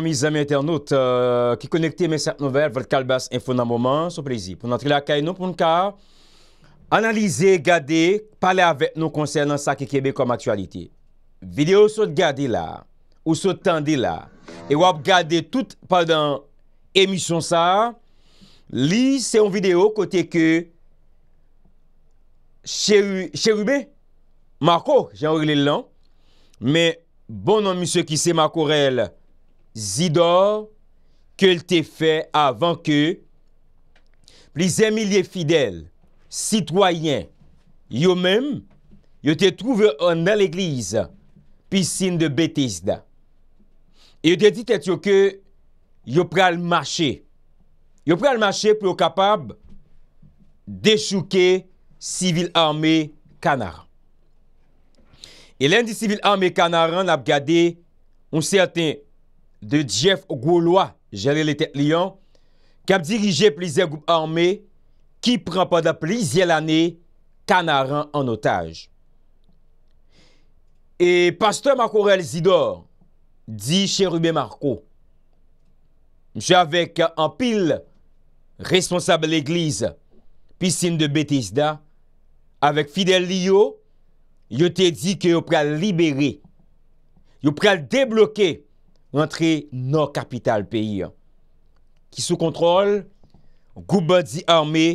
Amis zami internet, ki euh, konekte men sat nou ver, vel kal bas info nan mouman, sou prezi. Pounantri la kay nou, poun ka analize, gade, pale avet nou konsen nan sa ki kebe kom aksualite. Videyo sou gade la, ou sou tande la, e wap gade tout padan emisyon sa, li se yon video kote ke Chevube, Mako, jan wile lan, me bonan misyo ki se Makorel, Zidor, ke l te fe avan ke, pli zemilye fidel, sitwayen, yo men, yo te trouve an al eglize, pisine de Betisda. E yo te dit et yo ke, yo pral mache, yo pral mache pou yo kapab, dechouke, sivil arme kanara. E lende sivil arme kanara, an ap gade, ou sèten, de Jeff O'Goulois, jèlè lè tèk liyon, kèm dirijè plizè goup armè, ki prèm pa da plizè l'anè, kanaran an otaj. E pastor Makorel Zidor, di chè Ruben Marko, mchè avèk an pil, responsable l'eglize, pissin de Betisda, avèk fidèl liyo, yotè di kè yo prèl liberè, yo prèl débloke, yo prèl débloke, wantre nan kapital peyi an, ki sou kontrol, Goubadzi Arme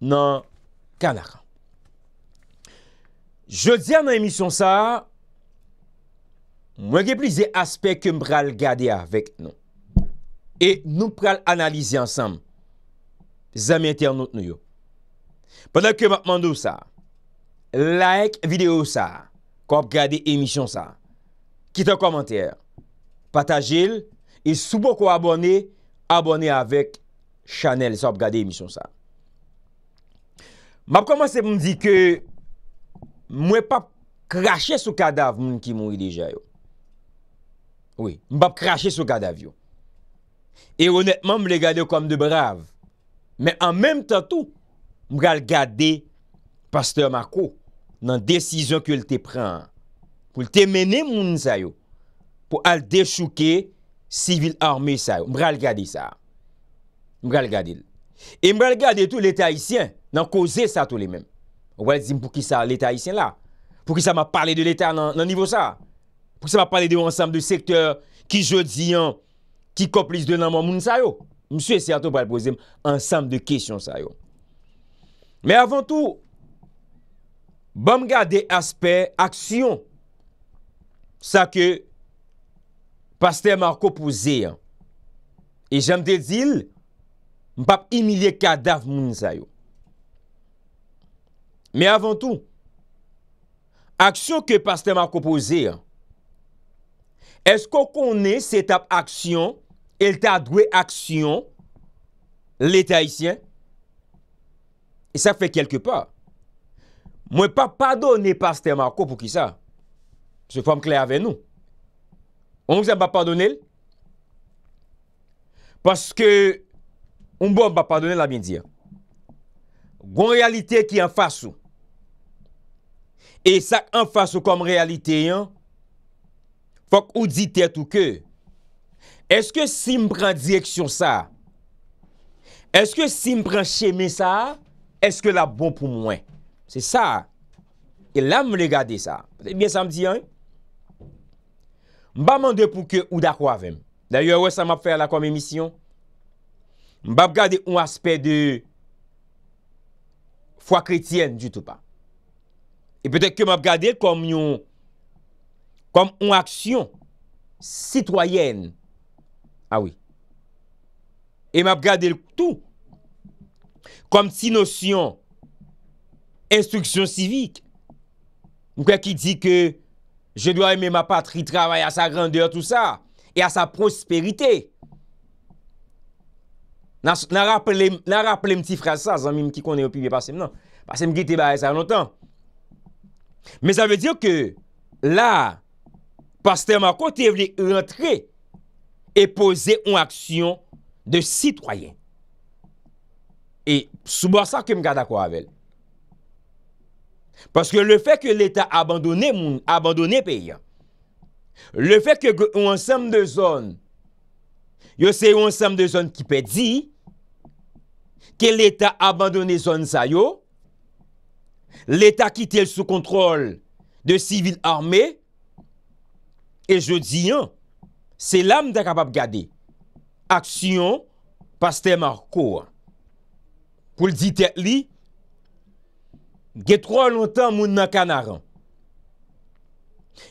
nan Kanaka. Je diyan nan emisyon sa, mwenge plize aspek ke mpral gade avèk nou, e nou pral analize ansam, zami internet nou yo. Pendak ke mman mandou sa, like videyo sa, konp gade emisyon sa, kit an komantèr, patajil, e soubo kwa abone, abone avèk chanel, sa ap gade emisyon sa. Mbap komanse mwen di ke, mwen pap krashe sou kadav moun ki moun dija yo. Mbap krashe sou kadav yo. E onètman mwen gade kom de brav, men an menm tan tou, mwen gade gade Pastor Mako, nan desizyon kwen lte pren, pou lte mene moun sa yo. pou al dechouke sivil armé sa yo. Mbrel gade sa. Mbrel gade. E mbrel gade tout l'Etat Hissien nan koze sa tout le men. Ou wèl zim pou ki sa l'Etat Hissien la. Pou ki sa ma pale de l'Etat nan nivou sa. Pou ki sa ma pale de wansam de sektèr ki jodzian, ki koplis de nan moun moun sa yo. Mse se ato wèl pose mwansam de kèsyon sa yo. Mè avan tout, bèm gade aspe, aksyon, sa ke Pastè Marco pou zè an. E jèm te zil, mpap imilè kadaf moun zayou. Mè avan tou, aksyon ke Pastè Marco pou zè an, eskò konè se tap aksyon, el ta dwe aksyon, lè ta isyè? E sa fè kelke pa. Mwen pa padonè Pastè Marco pou ki sa, se fòm klè avè nou. Mwen mwen se ap ap adonel? Paske mwen mwen ap ap adonel la bin diyan. Gon realite ki an fasu. E sa an fasu kom realite yan fok ou di tet ou ke. Eske si m pren diyeksyon sa? Eske si m pren cheme sa? Eske la bon pou mwen? Se sa? E la m regrade sa? Mwen sa m diyan? Mba mwande pou ke ou da kwa vem. Danyo, wè sa mwap fè la kom emisyon. Mbap gade ou aspe de fwa kretyen du tout pa. E pwede ke mwap gade kom yon kom ou aksyon sitwayen. A wè. E mwap gade tout kom ti nosyon instruksyon sivik. Mwakè ki di ke Je dwa eme ma patri travay a sa rande a tout sa. E a sa prosperite. Nan rappele mti fras sa, zanmim ki konen opive pasem nan. Pasem gite ba e sa anotan. Me zanve diyo ke la, pasen mako te vle rentre, e pose an aksyon de sitwayen. E souba sa kem gada kwa avel. Paske le fe ke l'Etat abandone pe yon. Le fe ke yon ansem de zon, yo se yon ansem de zon ki pe di, ke l'Etat abandone zon sa yo, l'Etat ki tel sou kontrol de sivil arme, e jo di yon, se lam da kapap gade. Aksyon, paste Marko, pou l'dite li, Gye tro lontan moun nan kanaran.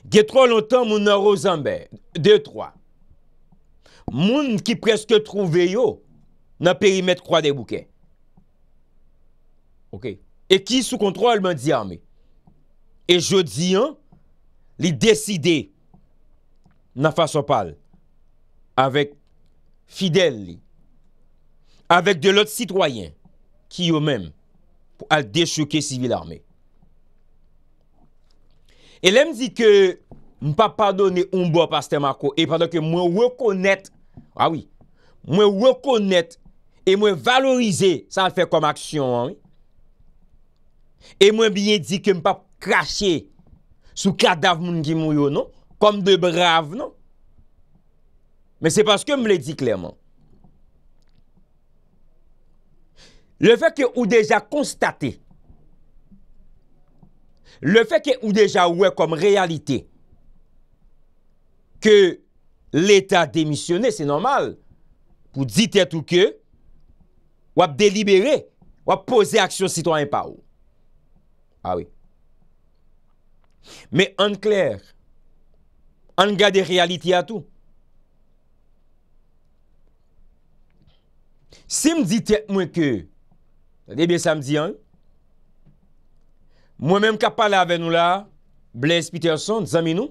Gye tro lontan moun nan rozanbe. De troa. Moun ki preske trouve yo. Nan perimet kwa de bouken. Ok. E ki sou kontrol mwen di ame. E jodi an. Li deside. Nan fason pal. Avek. Fidel li. Avek de lot sitwayen. Ki yo menm. pou al desyoke sivil arme. E lem di ke m pa padone un bo apaste mako, e padon ke mwen wakonet, mwen wakonet, e mwen valorize, sa al fe kom aksyon. E mwen biye di ke m pa krashe sou kadaf moun gi mou yo, non? kom de brave. Men se paske m le di klerman. Le fe ke ou deja konstate, le fe ke ou deja ouwe kom realite, ke l'Etat demisyone, se normal, pou dite ah tout ke, wap delibere, wap pose aksyon sitwa en pa ou. A we. Me an kler, an gade realite a tou. Se m dite mwen ke, Debe samdi an Mwen menm kap pale ave nou la Blaise Peterson, zanmen nou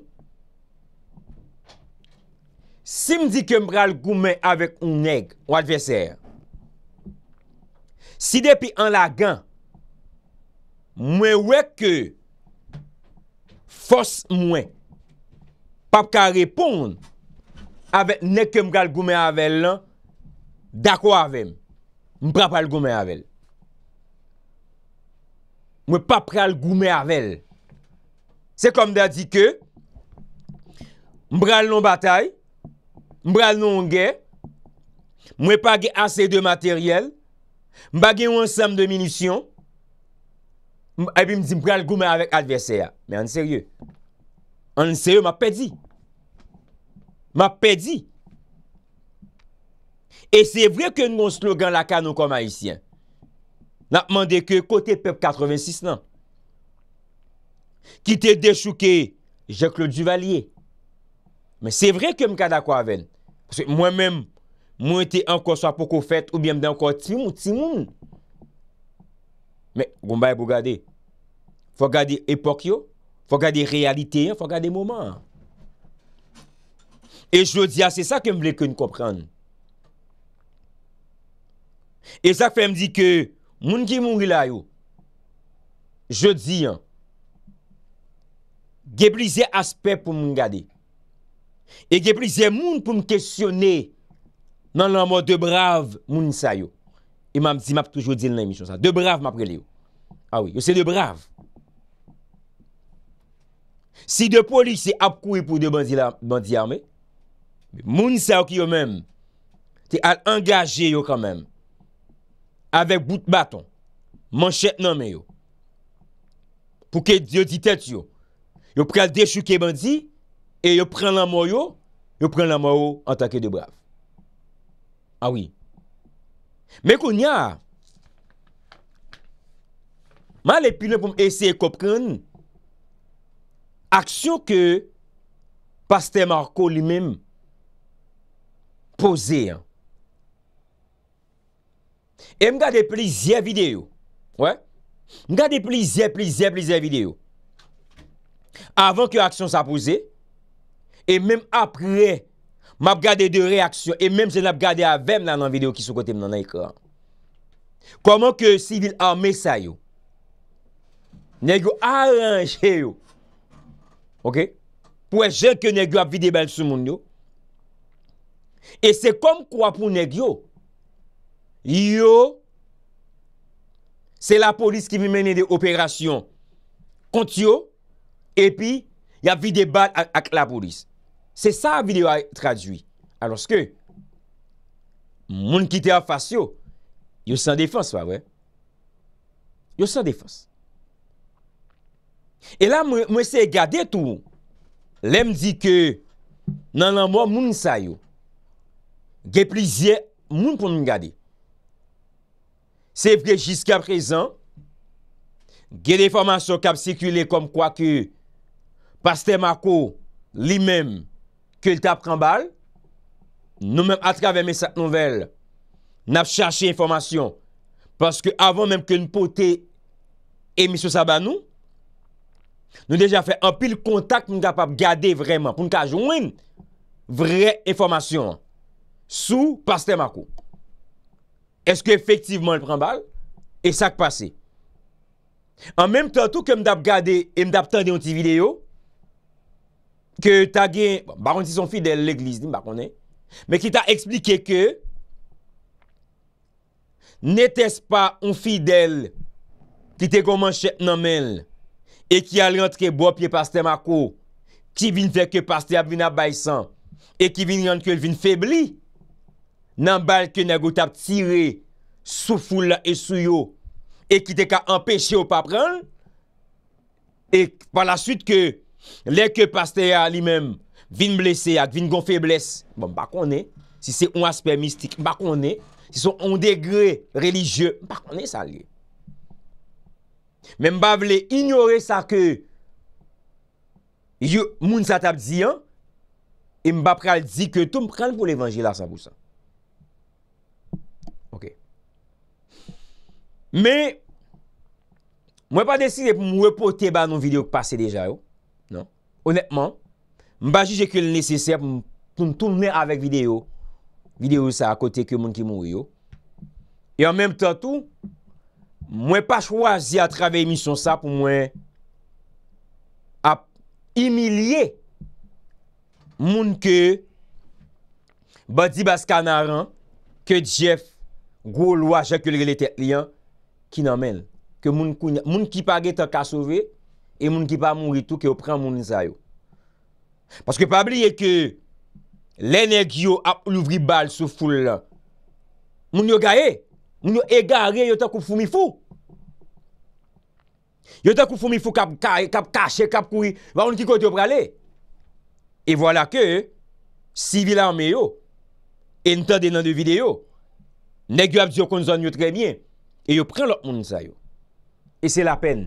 Si mdi kem pral goumen Avek ou neg, ou adverser Si depi an la gen Mwen wek ke Fos mwen Pap ka repoun Avek neg kem pral goumen avek lan Dakwa avem Mprapal goumen avek mwen pa pral goume avel. Se kom da di ke, mwen pral non batay, mwen pral non gen, mwen pa gen ase de materyel, mwen pa gen ou ansam de minisyon, epi m di m pral goume avek adveser. Men an serye. An serye, m ap pedi. M ap pedi. E se vre ke nou moun slogan la ka nou kon maisyen. N ap mande ke kote pepe 86 nan. Ki te de chouke, jek le duvalye. Men se vre ke m kada kwa ven. Mwen men, mwen te anko sa poko fet, ou m den anko tim ou timoun. Men, mwen bon, baye pou gade. Fwa gade epok yo, fwa gade realite, fwa gade mouman. E jlo diya, se sa ke m bleke n kopran. E sa fe m di ke, Moun ki moun rila yo, je di an, ge plize aspe pou moun gade. E ge plize moun pou m kesyone nan nan mou de brave moun sa yo. E mam si map toujou di nan emisyon sa. De brave map rele yo. A ah oui, yo se de brave. Si de polis se ap koui pou de bandi arme, moun sa yo ki yo men, te al engaje yo kan men. Avek bout baton. Man chet nan men yo. Pouke diyo di tet yo. Yo prel dechou ke bandi. E yo prel nan mwoyo. Yo prel nan mwoyo an takè de brav. Awi. Ah mè koun ya. Mè koun ya. Mè alèpilè pou mè esey kopren. Aksyon ke Paste Marco li mèm posey an. E m gade plizye videyo. M gade plizye, plizye, plizye videyo. Avan ki a aksyon sa pose. E menm apre m ap gade de reaksyon. E menm jen ap gade avem nanan videyo ki sou kote m nanay ko. Koman ki e sivil ame sa yo. Negyo aranje yo. Ok. Pou e jen ke negyo ap videy bel sou moun yo. E se kom kwa pou negyo. Yo, se la polis ki vi mene de operasyon kont yo, epi, ya vide bat ak la polis. Se sa vide wa tradwi. Aloske, moun ki te afasyo, yo san defans wawen. Yo san defans. E la mwen se gade tou, lem di ke nanan moun moun sa yo, ge plije moun pou mwen gade. Se vle jiska prezan, gen informasyon kap sikule kom kwa ki Paste Makou li men ke lta pran bal, nou men atre ave men sat nouvel nap chache informasyon paske avon men ke nou pote e misyo sa ban nou, nou deja fe anpil kontak nou kap ap gade vreman pou nou ka jounen vre informasyon sou Paste Makou. Eske efektivman el pren bal? E sak pase? An menm tan tou ke mdap gade, e mdap tande yon ti video, ke bon, ta gen, bakon ti son fidel l'eglis, men ki ta explike ke, netes pa yon fidel, ki te goman chet nan men, e ki al rentre bo apye paste mako, ki vin veke paste ap vin abay san, e ki vin rentre vin febli, nan bal ke nan gout ap tire soufou la e sou yo, e ki te ka an peche ou pa pran, e pa la suite ke leke paste ya li men, vin blese at, vin gon feblese, bon bako ne, si se ou asper mistik, bako ne, si son ou degre religye, bako ne sa li. Men mba vle ignore sa ke, yo moun sat ap diyan, e mba pral di ke tou mpran pou l'evange la sa bousan. Me, mwen pa deside pou mwen repote ban nou video ki pase deja yo. Non, honetman, mwen pa juje ke le neseser pou mwen tourne avèk video yo. Video yo sa akote ke mwen ki moun yo. E an menm tatou, mwen pa chwazi a travè emisyon sa pou mwen ap imilye moun ke ba di bas kanaran ke Jeff Gouloa jek ke le gelete liyan. Ki nan men, ke moun kipa ge ta ka sove, e moun kipa moun ritu ke yo pran moun nisa yo. Paske pa bli e ke, le neg yo ap louvri bal sou foule la, moun yo ga e, moun yo e ga re, yo ta kou fou mi fou. Yo ta kou fou mi fou kap kache, kap koui, va moun ki kote yo prale. E vwala ke, sivilan me yo, entade nan de videyo, neg yo ap diyo konzon yo tre mien, E yo pren lop moun sa yo. E se la pen.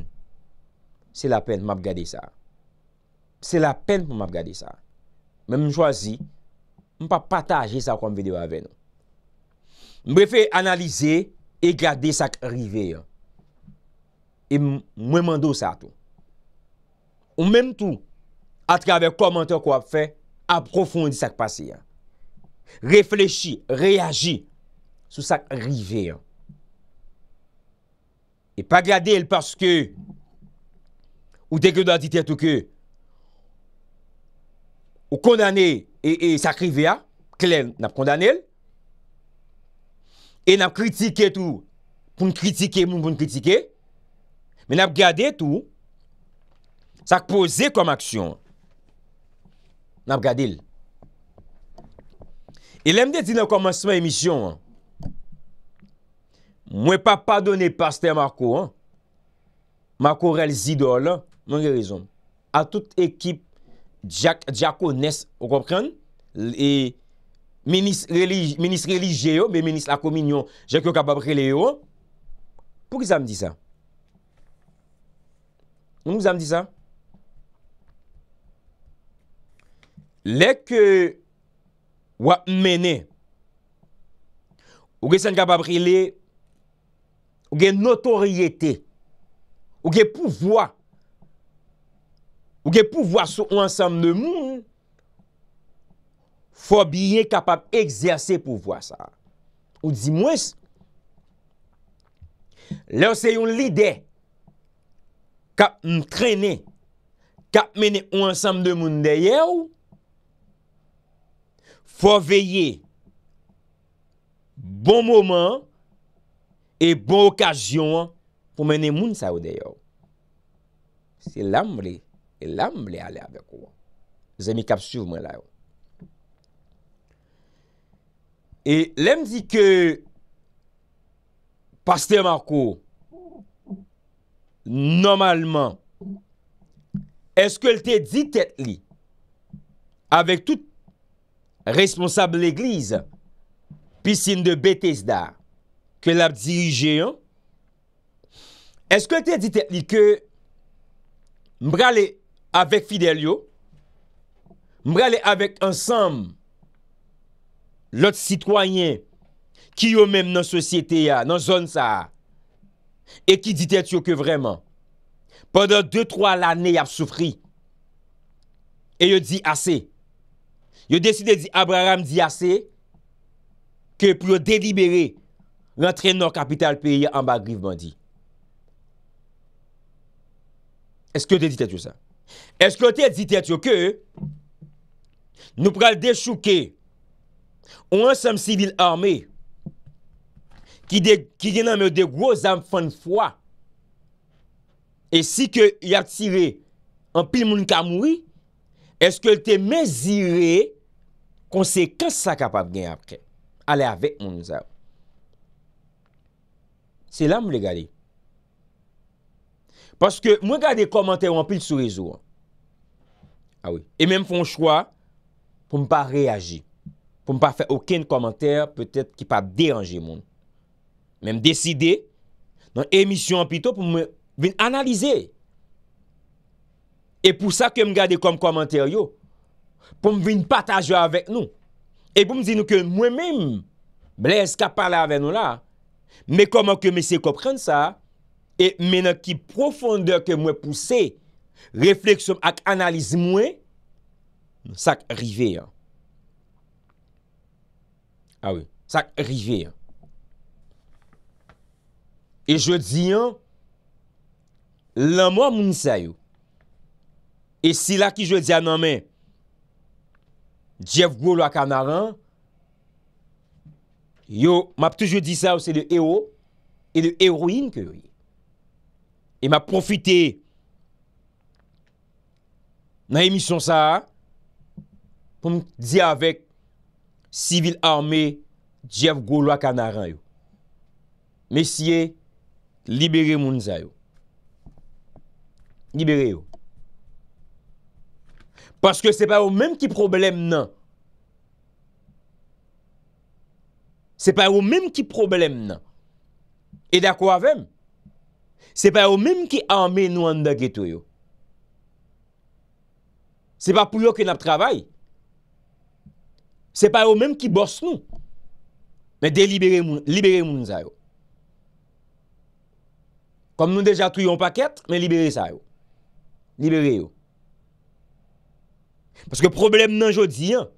Se la pen m ap gade sa. Se la pen m ap gade sa. Men m jwazi. M pa pataje sa konm videwa ven. M brefe analize e gade sak rive yon. E m mwemando sa to. Ou menm tou atkave komante kwa ap fe aprofondi sak pase yon. Reflechi, reagi sou sak rive yon. E pa gade el paske ou dekredatite touke ou kondane e, e sakri veya, klen nap kondane el. E nap kritike tou pou n'kritike moun pou n'kritike. Men ap gade tou sak pose kom aksyon. Nap gade el. E lem de di nou komanseman emisyon an. Mwen pa pa donen paste Marco. Marco rel zidol. Mwen gen rezon. A tout ekip. Djakon nes. Ou kopren. E. Menis religye yo. Menis la kominyon. Jek yo kapabri le yo. Pou ki sa m di sa? Mwen ki sa m di sa? Lek. Ou ap m mene. Ou gen sen kapabri le. ou gen notoriété, ou gen pouvoi, ou gen pouvoi sou ou ansanm de moun, fò biye kapap egzersè pouvoi sa. Ou di mwes, lè ou se yon lide, kap mtrenè, kap mene ou ansanm de moun deye ou, fò veye, bon mouman, E bon okajyon pou mene moun sa ou de yo. Se lam li, e lam li ale avek ou. Zemi kap suv mwen la yo. E lem di ke, Pastè Marco, normalman, eske l te dit et li, avek tout responsable l'eglize, pisin de Betesda, ke la dirije yon, eske te dite li ke, mbra li avek Fidel yo, mbra li avek ansam, lot sitwanyen, ki yo menm nan sosyete ya, nan zon sa, e ki dite yo ke vreman, pwede 2-3 lane ya soufri, e yo di ase, yo desi de di Abraham di ase, ke pou yo delibere, rentren nan kapital peyi an bagriv bandi. Eske te ditet yo sa? Eske te ditet yo ke, nou pral de chouke, ou an sam sibil arme, ki genan me de groz am fan fwa, e si ke y atire, an pil moun ka moui, eske te mezire, konsekans sa kapap gen apre, ale avek moun zav. Se la m wè gade. Paske m wè gade komentèr wampil sou rezo. A wè. E mè m fon chwa pou m pa reage. Pou m pa fè okèn komentèr pè tèt ki pa deranje moun. Mè m deside nan emisyon apito pou m vèn analize. E pou sa ke m gade kom komentèr yo pou m vèn pataje avèk nou. E pou m zin nou ke m wè mèm blèz ka pala avè nou la Mè koman ke mè se kopren sa, e mè nan ki profondeur ke mwen pousse, refleksyon ak analiz mwen, sak rive yon. A we, sak rive yon. E jè di yon, lè mwen mwen nisa yon. E si la ki jè di yon nan mè, Jeff Gould wak anaran, Yo, m ap toujou di sa ou se le eo, e le erouine ke yo. E m ap profite, nan emisyon sa, pou m di avek, sivil arme, jev goulo ak anaran yo. Mesye, libere moun za yo. Libere yo. Paske se pa ou menm ki problem nan, Se pa yo menm ki problem nan. E da kwa vem. Se pa yo menm ki ame nou an da geto yo. Se pa pou yo ki nap travay. Se pa yo menm ki bosse nou. Men delibere moun zay yo. Kom nou deja tou yon paket, men libere zay yo. Libere yo. Paske problem nan jodi yon.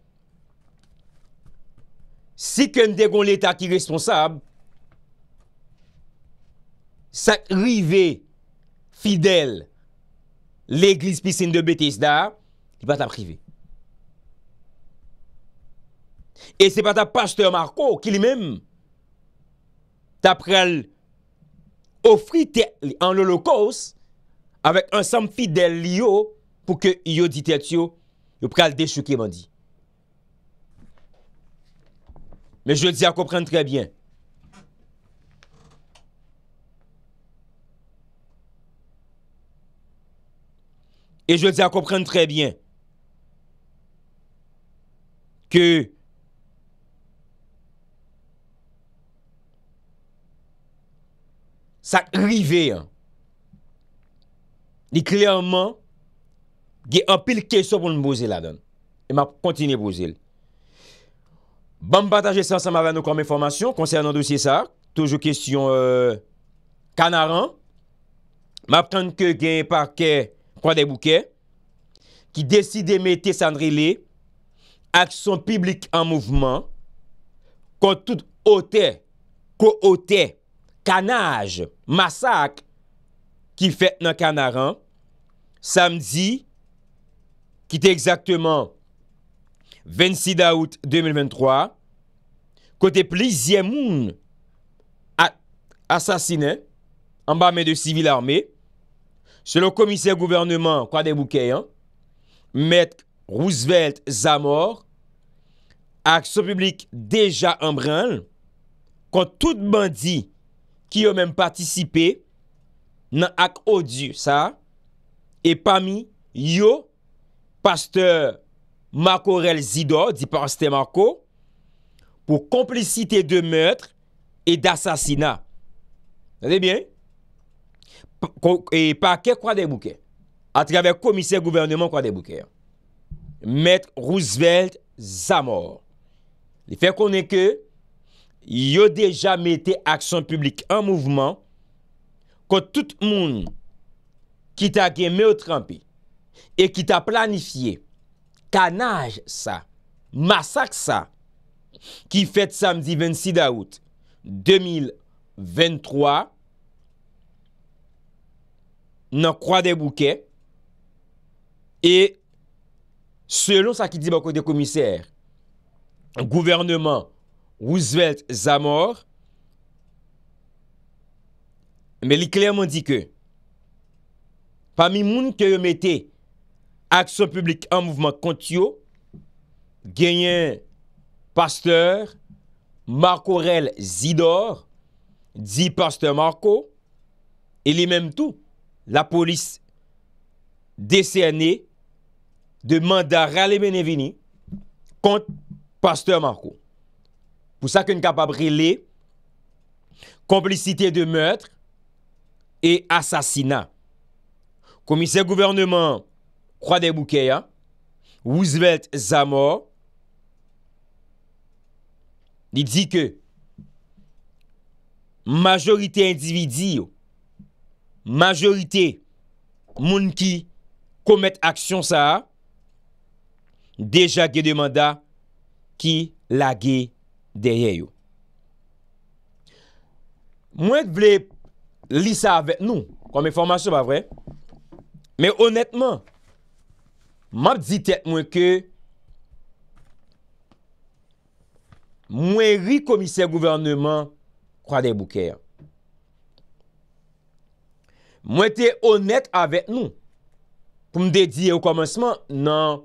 Si ken de kon l'Etat ki responsab, sa rive fidel l'Eglise Piscine de Bethesda, ki pa ta prive. E se pa ta pasteur Marko, ki li men, ta prel ofrite en lolo kos, avek an sam fidel li yo, pou ke yo ditat yo, yo prel de chouke mandi. Men je di a kompren trebyen. E je di a kompren trebyen. Ke sa rive li klerman ge apil keso pou nou boze la don. E ma kontine boze l. Bambata jesan sa ma vane kon men formasyon konsernan dosye sa. Toujou kesyon kanaran. Euh, Mapran ke genye parke kwa de bouke. Ki deside mette sanri le. Aksyon publik an mouvman. Kon tout ote. Ko ote. Kanaj. Masak. Ki fet nan kanaran. Samdi. Ki te exakteman. 26 daout 2023, kote plizye moun asasine, ambame de sivil arme, se lo komise gouverneman kwa de boukeyan, met Roosevelt zamor, ak so publik deja ambrenl, kon tout bandi ki yo men patisipe, nan ak odyu sa, e pami yo pasteur Makorel Zido, di paraste Mako, pou komplicite de meutre e d'assasina. Sade bien? E pa ke kwa de bouke? Atreve komise gouverneman kwa de bouke. Met Roosevelt sa mor. Li fe konen ke yo deja mette aksyon publik an mouvman kon tout moun ki ta gemme ou trampi e ki ta planifiye kanaj sa, masak sa, ki fèt samdi 26 daout, 2023, nan kwa de bouke, e, selon sa ki di bako de komiser, gouvernement, Roosevelt, Zamor, me li klerman di ke, pa mi moun ke yo mette, aksyon publik an mouvman kont yo, genyen pasteur, Marco Rel Zidor, zi pasteur Marco, e li menm tou, la polis desene de manda rale meneveni kont pasteur Marco. Pou sa kon kapabre li, komplicite de meutre e asasina. Komise gouvernement kwa de bouke ya, Wiesveld Zamo, di di ke, majorite individi yo, majorite moun ki, komet aksyon sa, deja ge demanda, ki la ge deye yo. Mwen vle li sa avet nou, kon me formasyon pa vre, men onetman, m ap dite mwen ke mwen ri komise gouvernement kwa de boukè. Mwen te onet avèk nou, pou m de di ou komenseman nan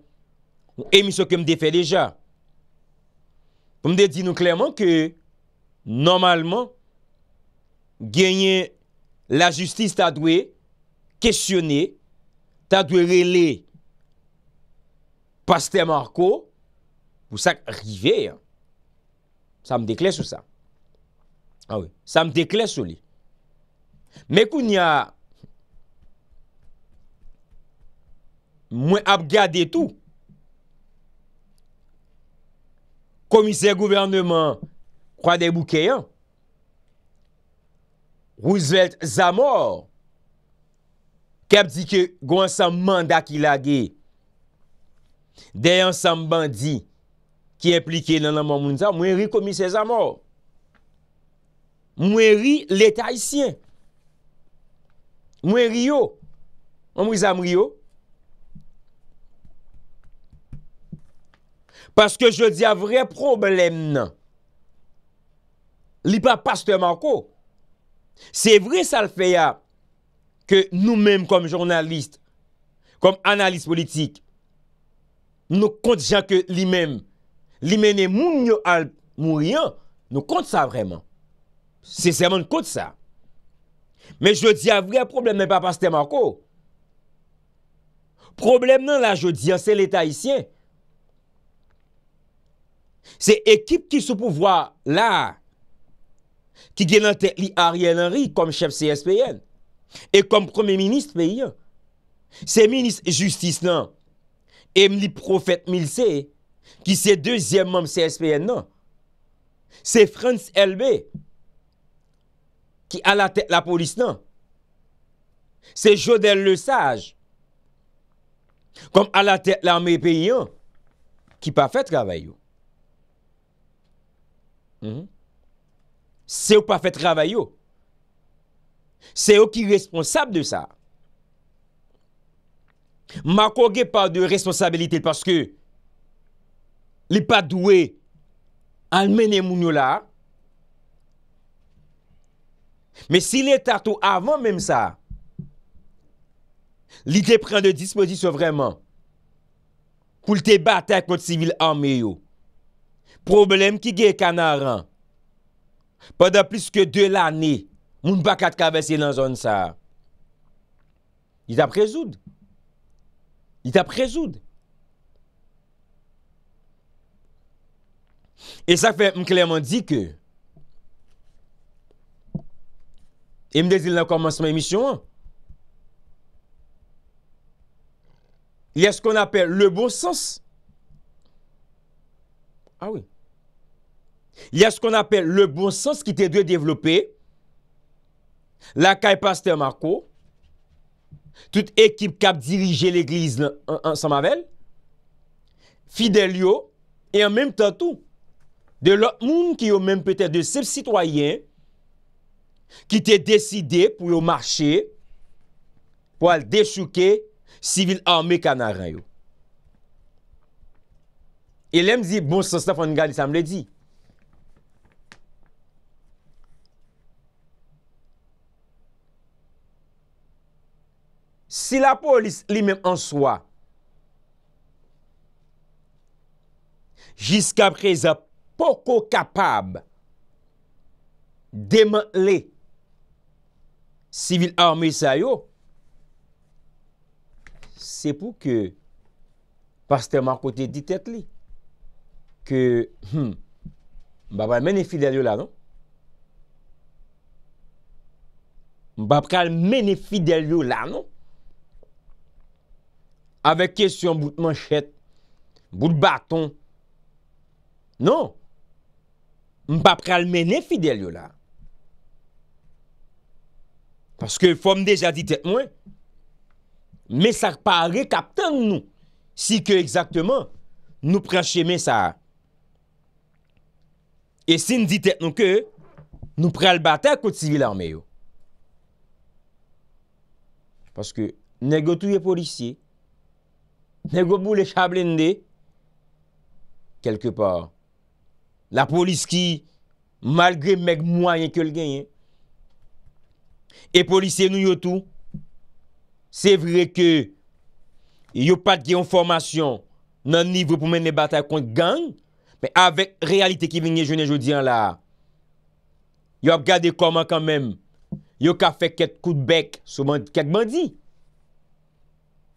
ou emisyo ke m de fe deja. Pou m de di nou klemman ke normalman genye la justise ta dwe kèsyonè, ta dwe relè Paster Marko, pou sak rive, sa m dekles sou sa. Sa m dekles sou li. Mekou ni a mwen ap gade tou, komise gouvernement kwa de boukeyan, Roosevelt zamor, kem di ke gwen sa manda ki lage Dè yon san bandi ki implike nan anman moun sa, mwen ri komise zanmò. Mwen ri l'eta isyen. Mwen ri yo. Mwen ri zanmò yo. Paske je di a vre problem nan. Li pa paste man ko. Se vre sal fe ya ke nou menm kom jounalist, kom analist politik. Nou kont jan ke li men li men e moun yo al moun yon nou kont sa vreman. Se seman kont sa. Men je di avouye problem men pa pas temanko. Problem nan la je di an se l'Etat isye. Se ekip ki sou pouvoi la ki genante li Ariel Henry kom chef CSPN e kom premier ministre pe yon. Se ministre justice nan Emli profet milse ki se deuxième membe CSPN nan. Se Frans LB ki ala tek la polis nan. Se Jodel le sage. Kom ala tek la me peyen non? ki pa fet travay yo. Mhm. Se ou pa fet travay yo. Se ou ki responsable de sa. Se ou pa fet travay yo. Ma kogue pa de responsabilite paske li pa dwe al mene moun yo la. Me si li tato avan mèm sa, li te pren de disposisyon vreman. Koul te batak kout sivil anme yo. Problem ki ge kanaran padan plis ke de lani moun bakat kavesye nan zon sa. Li ta prezoud. Il t'a résoudre. Et ça fait clairement dit que Et me dit dans le commencement de l'émission. Hein. Il y a ce qu'on appelle le bon sens. Ah oui. Il y a ce qu'on appelle le bon sens qui te doit développer. La caille Pasteur Marco. Tout ekip kap dirije l'eglise l'ansamavel, fidel yo, e an menm tan tou, de l'ot moun ki yo menm pete de sep sitwayen, ki te deside pou yo mache, pou al desuke sivil arme kanara yo. E lem zi, bon sastaf an galis am le di, Si la polis li men an swa, jiska preza poko kapab deman li sivil arme sa yo, se pou ke paste man kote ditet li, ke, hmm, mbaba men e fidel yo la, non? Mbaba kal men e fidel yo la, non? Avek kesyon bout manchet, bout baton. Non, m pa pral mene fidel yo la. Paske fom deja ditet mwen, me sa repare kapten nou, si ke exactement, nou preche me sa. E si nou ditet nou ke, nou prel batak kote sivil arme yo. Paske negotouye polisye, Nè gòmou lè chab lè nè de. Kèlke par. La polis ki. Malgré mèk mwa yè kèl gen yè. E polisè nou yò tou. Sè vre ke. Yò pat gen yon formasyon. Nan nivou pou men ne batal kon gang. Mè avèk realite ki vè nye jenè jodi an la. Yò ap gade koman kèmèm. Yò ka fè kèt kout bèk. Souman kèk bandi.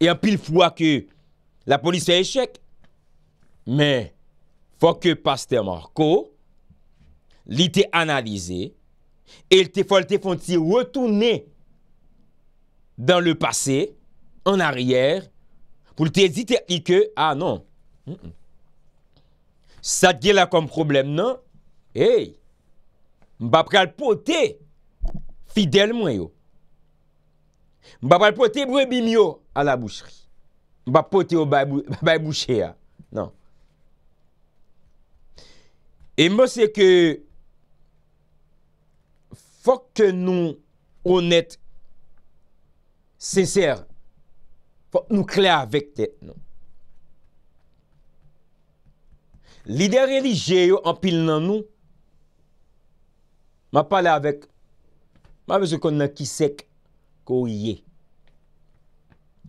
Yò e ap pil fwa ke. La police a échec. Mais, faut que Pasteur Marco, l'ait analysé, et il te faut retourner dans le passé, en arrière, pour te dire que, ah non, ça te là comme problème, non? Hey, m'ba pral fidèle moi yo. M'ba pral à la boucherie. Mba pote yo bay bouchè ya. Nan. E mbose ke... Fok ke nou... Onet... Seseyre. Fok nou kle avèk tè. Nan. Lide relijè yo anpil nan nou... Mba pale avèk... Mba vè se konnen ki sek... Kou ye...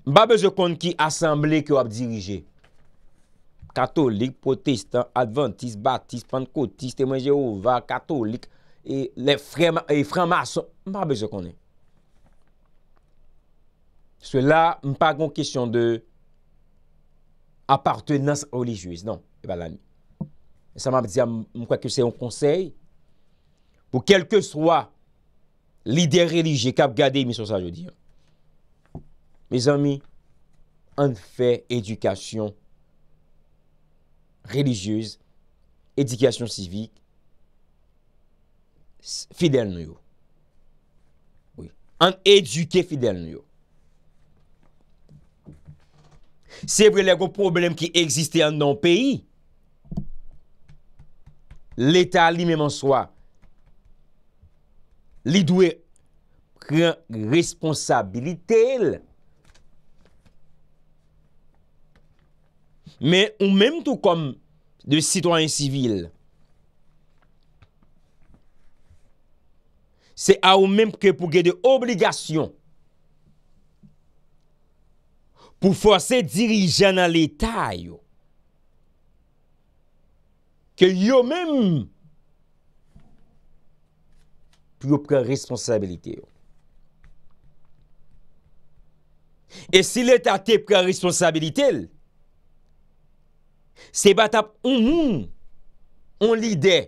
Mpa bejokon ki asemble ki wap dirije. Katolik, protestant, adventist, baptist, pankotist, temen jehova, katolik, e frema, e frema asemble, mpa bejokon. Se la, mpa kon kesyon de apartenans religyese. Non, e eh balani. Se la mpa diyan, mkwa ke se yon konsey, pou kelke swa lider religye kap gade miso sa jodi. Mpa bejokon. Me zami, an fè edukasyon religyèz, edukasyon sivik, fidèl nou yo. An eduke fidèl nou yo. Se vre le go problem ki eksiste an nan peyi, l'Etat li mèm an swa li dwe pran responsabilite lè. men ou men tou kom de sitwanyen sivil, se a ou men pou gè de obligasyon pou fwase dirijan nan l'Eta yo, ke yo men pou yo prè responsabilite yo. E se l'Eta te prè responsabilite yo, Se bat ap un moun, un lide,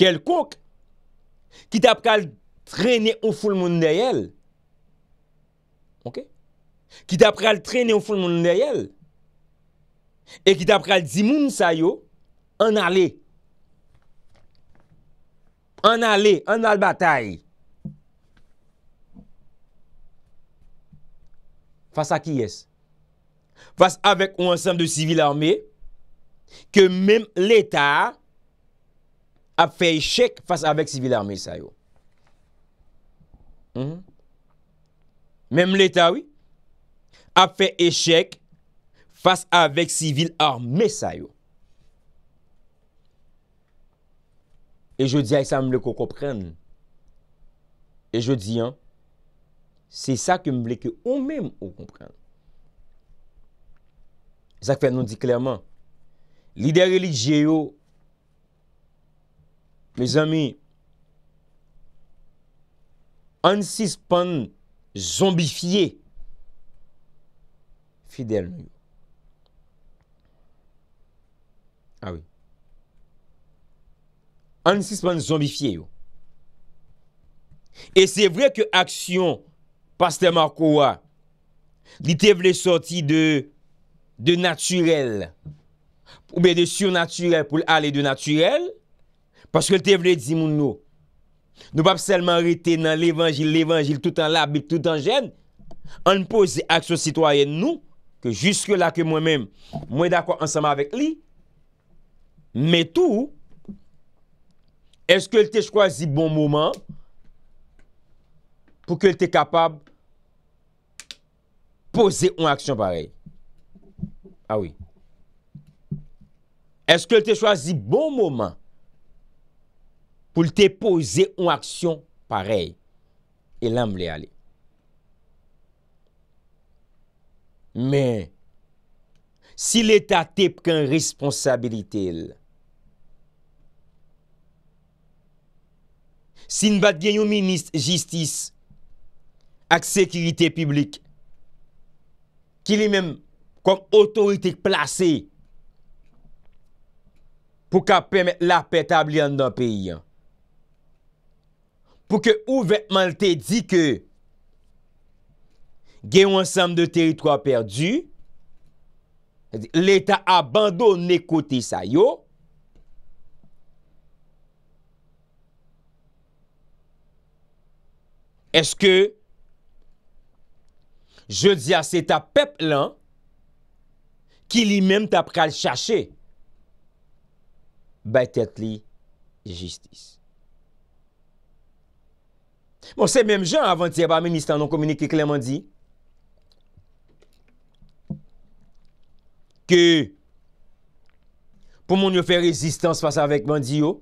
kel kouk, ki tap kal trene ou ful moun deyel. Ok? Ki tap kal trene ou ful moun deyel. E ki tap kal di moun sayo, an ale. An ale, an al batay. Fas a ki yes? Fas avek ou ansan de sivil arme, an ale, Kè mèm l'Etat ap fè échèk fàs avèk sivil armè sa yo. Mèm l'Etat, wè. Ap fè échèk fàs avèk sivil armè sa yo. E jè di a y sa m lè kò komprèn. E jè di, an. Sè sa kè m lè kè ou mèm ou komprèn. Sè sa fè nou di klerman. Lide religye yo, le zami, ansi span zombifiye, fidel mi. A ah wè. Ansi span zombifiye yo. E se vre ke aksyon, paste Marko wa, li te vle sorti de, de naturel, de, Oube de surnaturel pou l'ale de naturel. Paske lte vredi moun nou. Nou pap selman rete nan l'evangil, l'evangil tout an labil, tout an jen. An pose aksyon sitwoyen nou. Ke juske la ke mwen men mwen d'akwa ansama vek li. Me tou. Eske lte chkwa zi bon mouman. Pou ke lte kapab. Pose un aksyon parel. Awi. Ah Awi. Eske l te chwazi bon mouman pou l te poze ou aksyon parey e lam vle ale. Men, si l etat te pren responsabilite l, si n vat gen yon minist jistis ak sekirite publik, ki li menm konk otorite plasey, pou ka pèmè la pè tablian dan pè yon. Pou ke ouvekman te di ke gen yon ansem de teritwa perdi, lè ta abandon ne kote sa yo, eske je di a se ta pep lan ki li men ta pral chache. Bay tèt li jistis. Bon, se mèm jè an avantè, ba e mèm nistè an non-kominikè, kèlè mèm an di, kè pou moun yo fè rezistans fasa avèk mèm di yo,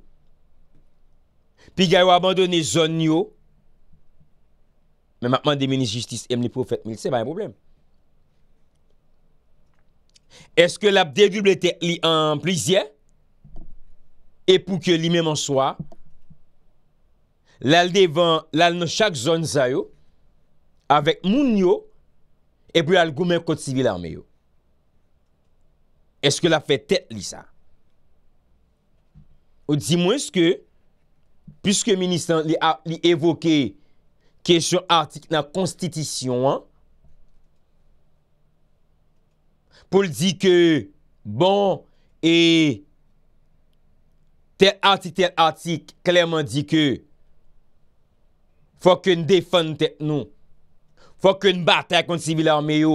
pi gè yo abandonè zon yo, mèm apman dè mèm nistè jistis, mèm nè profèt, mèm lè se mèm an problem. Eske la bdè duble tèt li an plizè? pou ke li men monswa lal devan lal nan chak zon zayou avek moun yo e pou al goumen kote sivil arme yo eske la fet tet li sa ou di mwes ke piske minister li evoke kesyon artik nan konstitisyon pou li di ke bon e Tel arti, tel arti, klèrman di kè fò kè n defan nou tèk nou, fò kè n batèk konti sivil arme yo.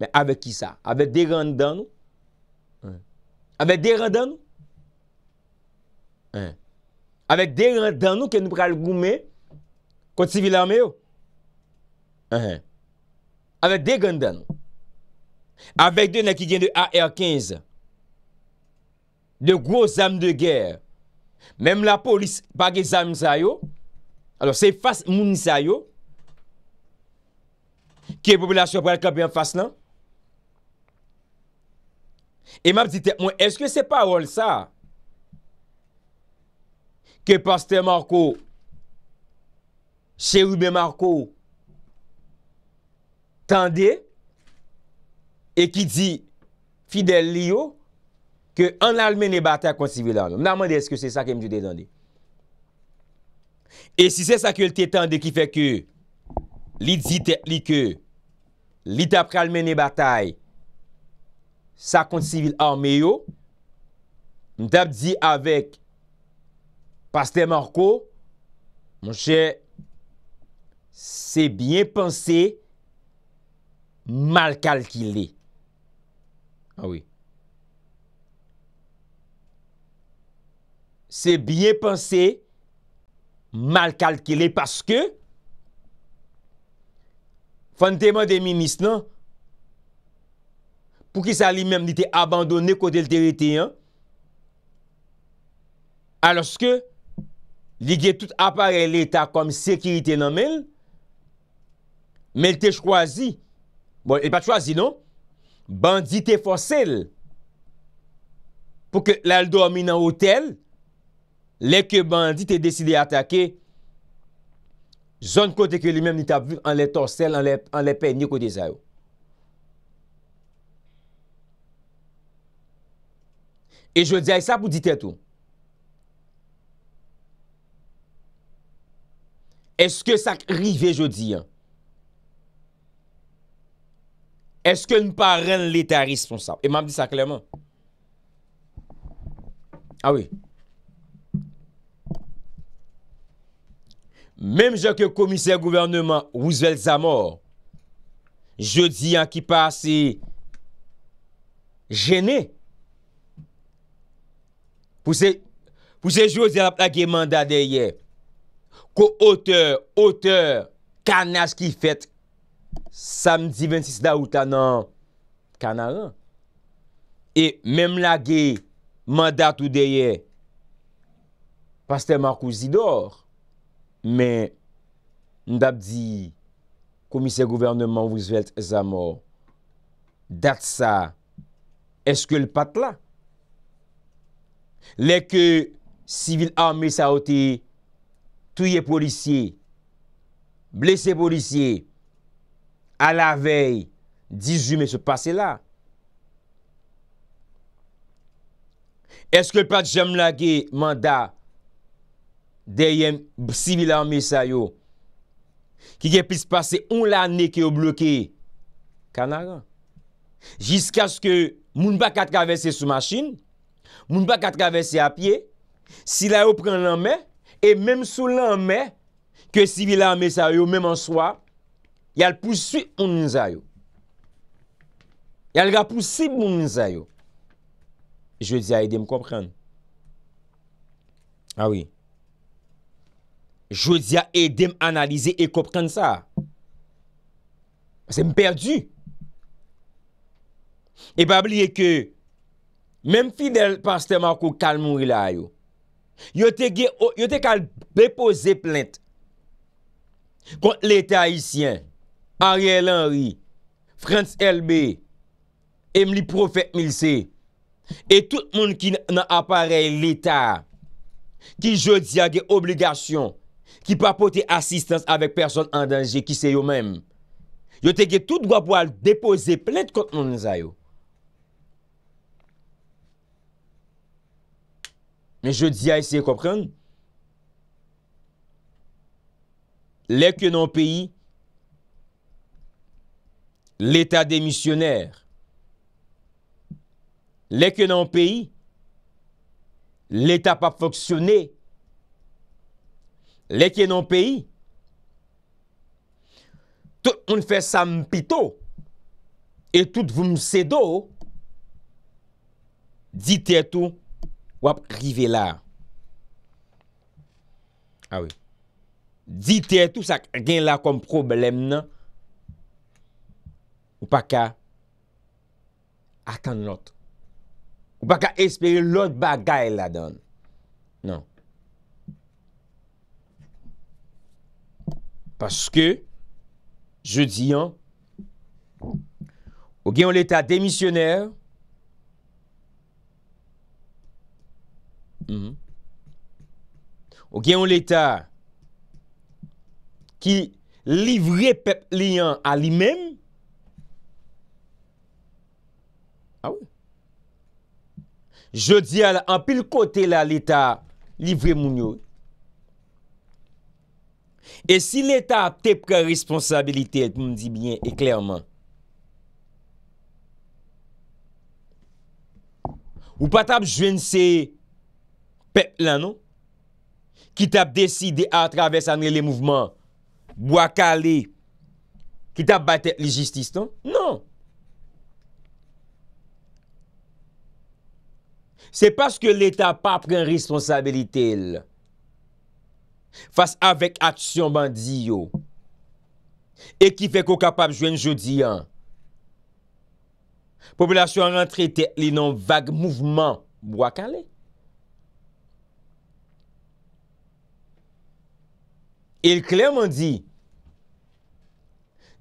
Mè ave ki sa? Ave de randan nou? Ave de randan nou? Ave de randan nou kè nou pral goumè konti sivil arme yo? Ave de randan nou? Ave de nan ki jen de AR-15. de gwo zanm de gèr, mèm la polis bagè zanm zay yo, alò se fass mouni zay yo, ki e popolasyon pral kabè an fass nan, e map dite, mwen, eske se parol sa, ki paste Marco, chè Roubè Marco, tande, e ki di fidèl li yo, Ke an al mene batay konti sivilan. Mnamande, eske se sa kem di detande. E si se sa kem di detande ki feke li di te, li ke li tap kal mene batay sa konti sivilan meyo, m tap di avek Paste Morco, m chè, se bien pense mal kalkile. A wè. Se byen panse mal kalkile paske Fante man de minis nan Pou ki sa li menm li te abandonne kou delterite yan Aloske li ge tout apare l'Etat kom sekirite nan men Men te chwazi Bon, e pa chwazi nan Bandite fosel Pou ke la ldo amin nan hotel Lè ke bandi te deside atake, zon kote ke li men ni ta vu, an lè torsel, an lè pe, ni kote za yo. E jwè di a, sa pou di te tou? Eske sa krive jwè di a? Eske n pa ren lè ta responsab? Eman bi sa klement. A ah wè. Mem jan ke komiser gouverneman ouzvel zamo, jodi an ki pasi jene. Pou se jou di rap la ge manda deye ko ote, ote kanas ki fet samdi 26 daoutan nan kanalan. E mem la ge manda tou deye paste makouzidor. Men, ndap di, komise gouvernement vizvet zamo dat sa, eske l pat la? Lè ke sivil arme sa ote, tuye polisye, blese polisye, a la vey, di zume se pase la? Eske l pat jam lage manda? Deyen sivil arme sa yo Ki gen pise pase On la neke yo bloke Kanaga Jiska sko moun baka travese sou masin Moun baka travese apye Si la yo pren lanme E menm sou lanme Ke sivil arme sa yo Menm an swa Yal poussi moun mizayo Yal ga poussi moun mizayo Je di a ide mkopren Awi ah jodi a edem analize e kopren sa. Se mperdu. E pa bliye ke, menm fidel paste Marko Kalmouri la yo, yo te kal bepoze plente, kont l'Etat isyen, Ariel Henry, Frantz Elbe, Emily Profec Milce, e tout moun ki nan aparel l'Etat, ki jodi a ge obligasyon, Ki pa pote asistans avèk person an danje ki se yo mèm. Yo teke tout wap wale depose plèd kont nan zay yo. Men je di a esey komprende. Lèk yon an peyi, lèta demisyonèr. Lèk yon an peyi, lèta pa foksyonèr. Lèkye nan peyi, tout un fè sa mpito, et tout vum sèdo, di tè tou wap rive la. A wè. Di tè tou sa gen la kom problem nan, ou pa ka, akan lot. Ou pa ka espè yon lot bagay la don. Nan. Nan. Paske Je di an Ou gen yon leta demisyoner mm-hmm, Ou gen yon leta Ki livre pep li an A li men A ah ou Je di an An pil kote la leta Livre moun yon E si l'Etat te pre responsabilite, te moun di bien e klerman, ou patap jwen se pek lan nou, ki tap deside a traves anre le mouvman, wakale, ki tap batek li jistis ton, non. Se paske l'Etat pa pre responsabilite lè, Fas avèk atsyon bandi yo E ki fè kou kapap jwen jodi an Populasyon rentre te li nan vague mouvman Mwak ale Il klerman di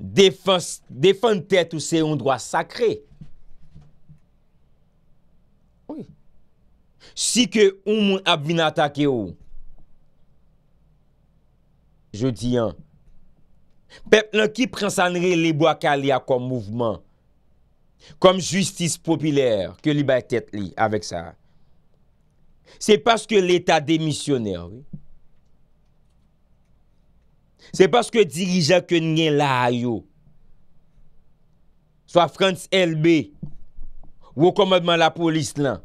Defan tet ou se yon drwa sakre Si ke ou moun ap vin atake yo Je di an, pep nan ki prensanre li bo akal ya kom mouvman, kom justice popiler ke li bay ket li avek sa. Se paske l'eta demisyoner, se paske dirijan ke nyen la a yo, sa Frans LB, ou komodman la polis lan,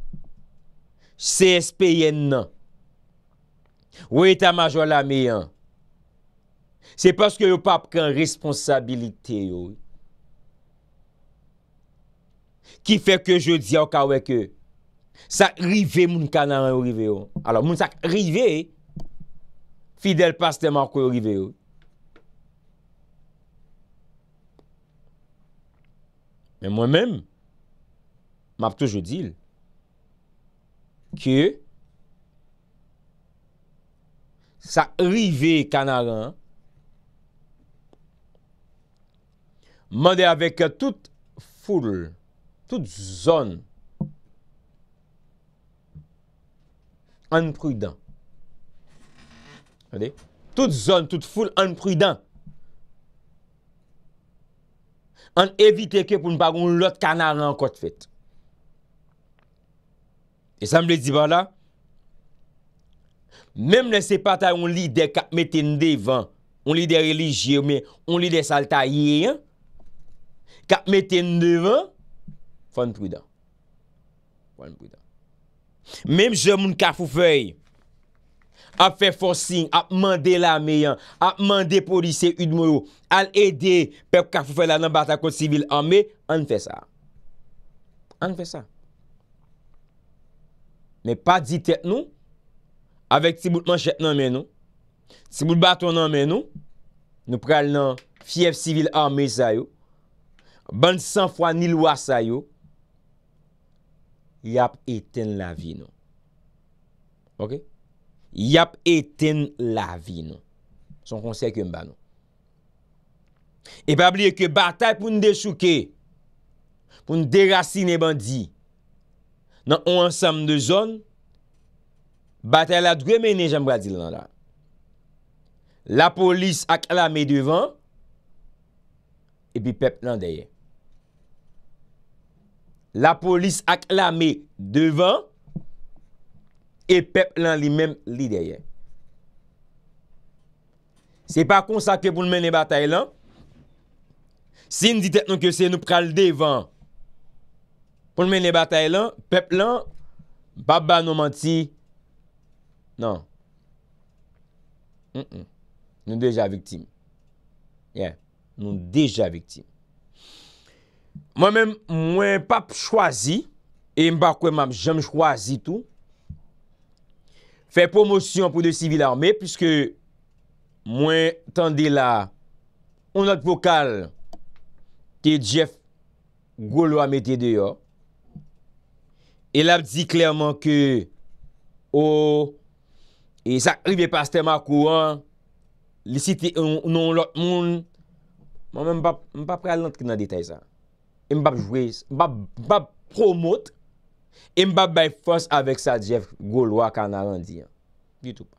CSPN nan, ou eta majwa la meyan, Se paske yo pap kan responsabilite yo. Ki fe ke je di yo ka weke. Sa rive moun kanaran yo rive yo. Alor moun sa rive. Fidel pas teman ko yo rive yo. Men mwen men. Map tou je di. Ki yo. Sa rive kanaran. Mande avèk tout foul, tout zon, an prudan. Mande, tout zon, tout foul, an prudan. An evite ke pou nou bagoun lòt kanal nan kot fèt. E sa m lè zi ban la? Mèm lè se pata yon li de ka meten devan, yon li de religye, yon li de salta yè yon, Kap meten devan, fan prudan. Fan prudan. Mem jom moun kafou fey, ap fe fosin, ap mande la meyan, ap mande polise yudmoyo, al ede pep kafou fey la nan batakot sivil ame, an fe sa. An fe sa. Me pa di tet nou, avek si bout man chet nan men nou, si bout baton nan men nou, nou pral nan fyev sivil ame zayou, ban san fwa ni lwa sa yo, yap eten la vi nou. Ok? Yap eten la vi nou. Son konsey ke mba nou. E pa bliye ke batay pou n de chouke, pou n de rasi ne ban di, nan ou ansam de zon, batay la dwe menen jan bradil nan la. La polis ak la me devan, e pi pep nan daye. la polis ak lame devan, e pep lan li men li deye. Se pa konsake pou l men ne batay lan, si nou ditet nou ke se nou pral devan, pou l men ne batay lan, pep lan, baba nou manti, nan, nou deja viktim. Yeah, nou deja viktim. Mwen mwen pap chwazi, e mbakwe mam, jem chwazi tou, fe promosyon pou de sivil arme, pwiske mwen tende la, ou not vokal, ke Jeff Golo a mette deyo, e lap di klerman ke, ou, e sakrive pas temakou an, li site ou non lot moun, mwen mwen pap pralant ki nan detay sa, Mbap jwis, mbap promot Mbap bay fons Avek sa jef goloa kan a randi Du tout pa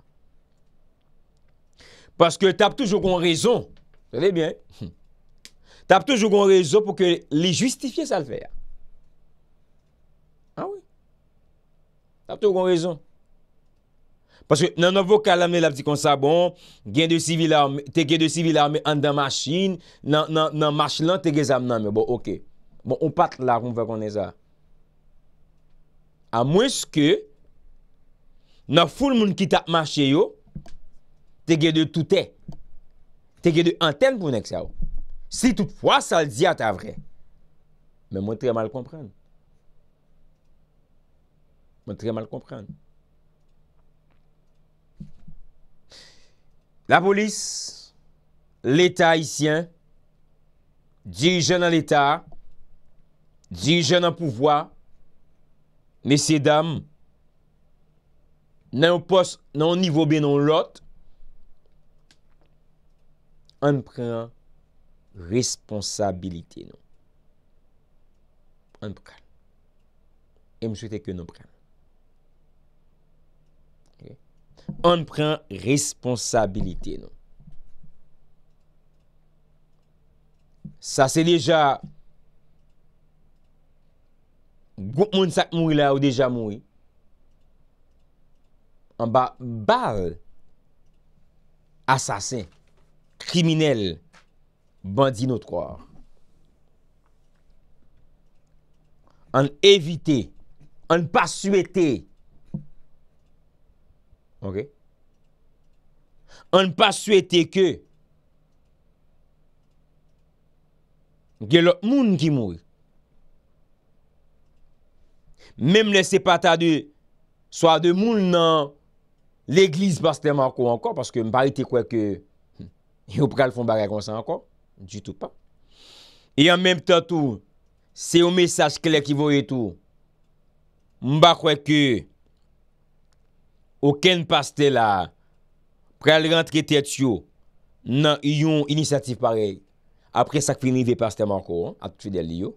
Paske tap toujou kon rezon Selebyen Tap toujou kon rezon Pouke li justifiye sal fè ya A ah wè Tap toujou kon rezon Paske nan vokal Amè la pti kon sa bon Te gen de sivil armè Andan machin Nan machin lan te gen zam namè non, Bo oké Bon, ou pat la roun vekone za. A mwen ske, nan foul moun ki tap mache yo, te gede toutè. Te gede anten pou nek sa ou. Si toutfwa sal diya ta vre. Men mwen tre mal komprende. Mwen tre mal komprende. La polis, l'Etat isyen, dirijen an l'Etat, Dirijen nan pouvoi, mesè dam, nan yon nivoube nan lot, an pren responsabilite nou. An pren. E m chwete ke nan pren. An pren responsabilite nou. Sa se leja... goun moun sak mouri la ou deja mouri, an ba bar asasen, kriminel, bandi notroar. An evite, an pa suete, an pa suete ke gen lout moun ki mouri. Mem lese pata de swa de moun nan l'eglis paste man ko anko, paske mba rete kweke yo pral fon bare konsen anko, di tout pa. E an menm ta tou, se yo mesaj klek ki vwe tou, mba kweke oken paste la pral rentre tet yo nan yon inisiatif pare, apre sak finive paste man ko, at fidel di yo.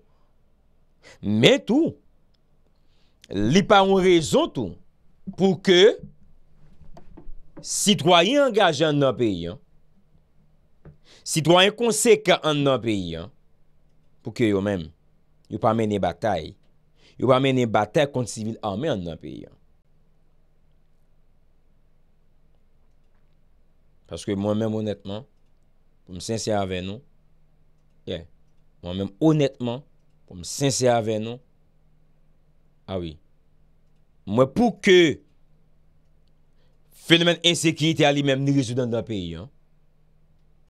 Men tou, li pa ou rezon tou pou ke sitwoyen angaje an nan peyi an, sitwoyen konsek an nan peyi an, pou ke yo men, yo pa men ne batay, yo pa men ne batay konti sivil anmen an nan peyi an. Paske mwen men mounetman, pou msense avè nou, mwen men mounetman, pou msense avè nou, Awi, ah mwen pou ke fenomen ensekinite a li menm ni rejouden dan peyi an,